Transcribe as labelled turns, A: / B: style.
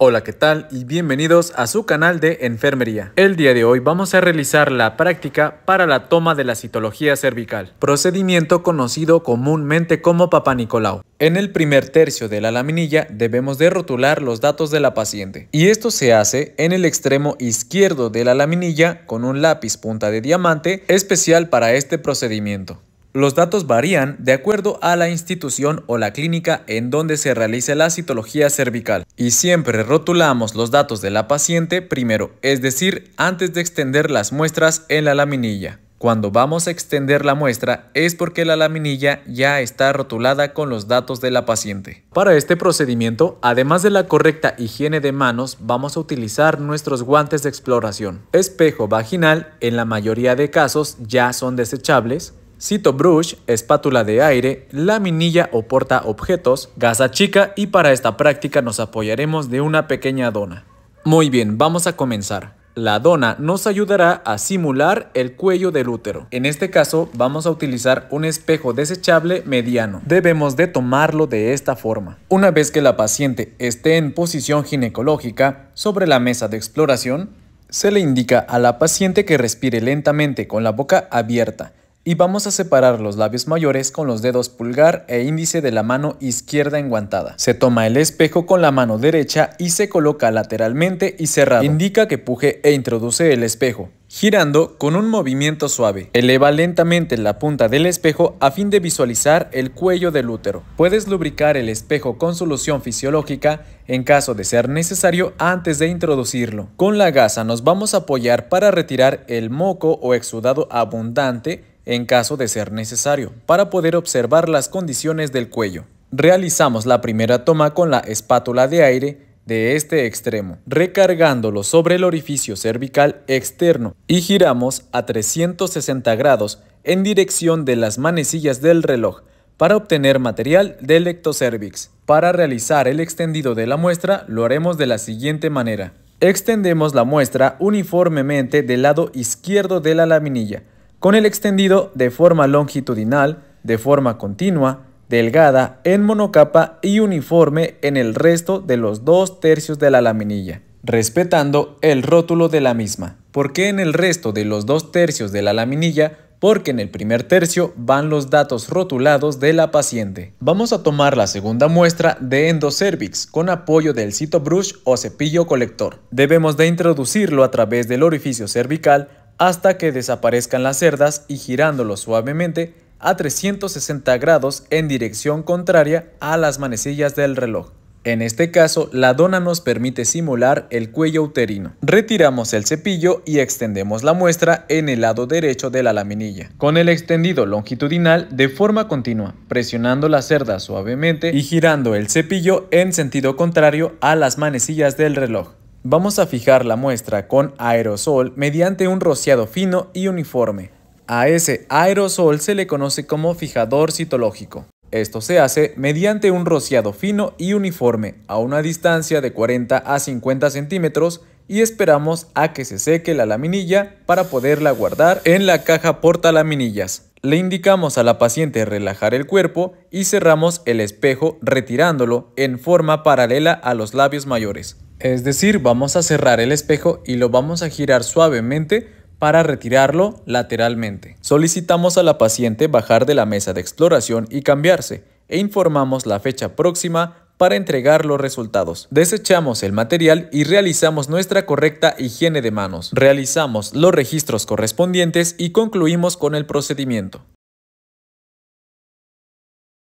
A: Hola, ¿qué tal? Y bienvenidos a su canal de enfermería. El día de hoy vamos a realizar la práctica para la toma de la citología cervical, procedimiento conocido comúnmente como Papa Nicolau. En el primer tercio de la laminilla debemos de rotular los datos de la paciente y esto se hace en el extremo izquierdo de la laminilla con un lápiz punta de diamante especial para este procedimiento. Los datos varían de acuerdo a la institución o la clínica en donde se realiza la citología cervical y siempre rotulamos los datos de la paciente primero, es decir, antes de extender las muestras en la laminilla. Cuando vamos a extender la muestra es porque la laminilla ya está rotulada con los datos de la paciente. Para este procedimiento, además de la correcta higiene de manos, vamos a utilizar nuestros guantes de exploración. Espejo vaginal, en la mayoría de casos ya son desechables, brush, espátula de aire, laminilla o porta objetos, gasa chica y para esta práctica nos apoyaremos de una pequeña dona. Muy bien, vamos a comenzar. La dona nos ayudará a simular el cuello del útero. En este caso vamos a utilizar un espejo desechable mediano. Debemos de tomarlo de esta forma. Una vez que la paciente esté en posición ginecológica sobre la mesa de exploración, se le indica a la paciente que respire lentamente con la boca abierta y vamos a separar los labios mayores con los dedos pulgar e índice de la mano izquierda enguantada. Se toma el espejo con la mano derecha y se coloca lateralmente y cerrado. Indica que puje e introduce el espejo. Girando con un movimiento suave, eleva lentamente la punta del espejo a fin de visualizar el cuello del útero. Puedes lubricar el espejo con solución fisiológica en caso de ser necesario antes de introducirlo. Con la gasa nos vamos a apoyar para retirar el moco o exudado abundante en caso de ser necesario, para poder observar las condiciones del cuello. Realizamos la primera toma con la espátula de aire de este extremo, recargándolo sobre el orificio cervical externo y giramos a 360 grados en dirección de las manecillas del reloj para obtener material del ectocervix. Para realizar el extendido de la muestra lo haremos de la siguiente manera. Extendemos la muestra uniformemente del lado izquierdo de la laminilla, con el extendido de forma longitudinal, de forma continua, delgada, en monocapa y uniforme en el resto de los dos tercios de la laminilla, respetando el rótulo de la misma. ¿Por qué en el resto de los dos tercios de la laminilla? Porque en el primer tercio van los datos rotulados de la paciente. Vamos a tomar la segunda muestra de endocervix con apoyo del citobrush o cepillo colector. Debemos de introducirlo a través del orificio cervical hasta que desaparezcan las cerdas y girándolo suavemente a 360 grados en dirección contraria a las manecillas del reloj. En este caso, la dona nos permite simular el cuello uterino. Retiramos el cepillo y extendemos la muestra en el lado derecho de la laminilla, con el extendido longitudinal de forma continua, presionando la cerda suavemente y girando el cepillo en sentido contrario a las manecillas del reloj. Vamos a fijar la muestra con aerosol mediante un rociado fino y uniforme. A ese aerosol se le conoce como fijador citológico. Esto se hace mediante un rociado fino y uniforme a una distancia de 40 a 50 centímetros y esperamos a que se seque la laminilla para poderla guardar en la caja porta laminillas. Le indicamos a la paciente relajar el cuerpo y cerramos el espejo retirándolo en forma paralela a los labios mayores. Es decir, vamos a cerrar el espejo y lo vamos a girar suavemente para retirarlo lateralmente. Solicitamos a la paciente bajar de la mesa de exploración y cambiarse e informamos la fecha próxima para entregar los resultados. Desechamos el material y realizamos nuestra correcta higiene de manos. Realizamos los registros correspondientes y concluimos con el procedimiento.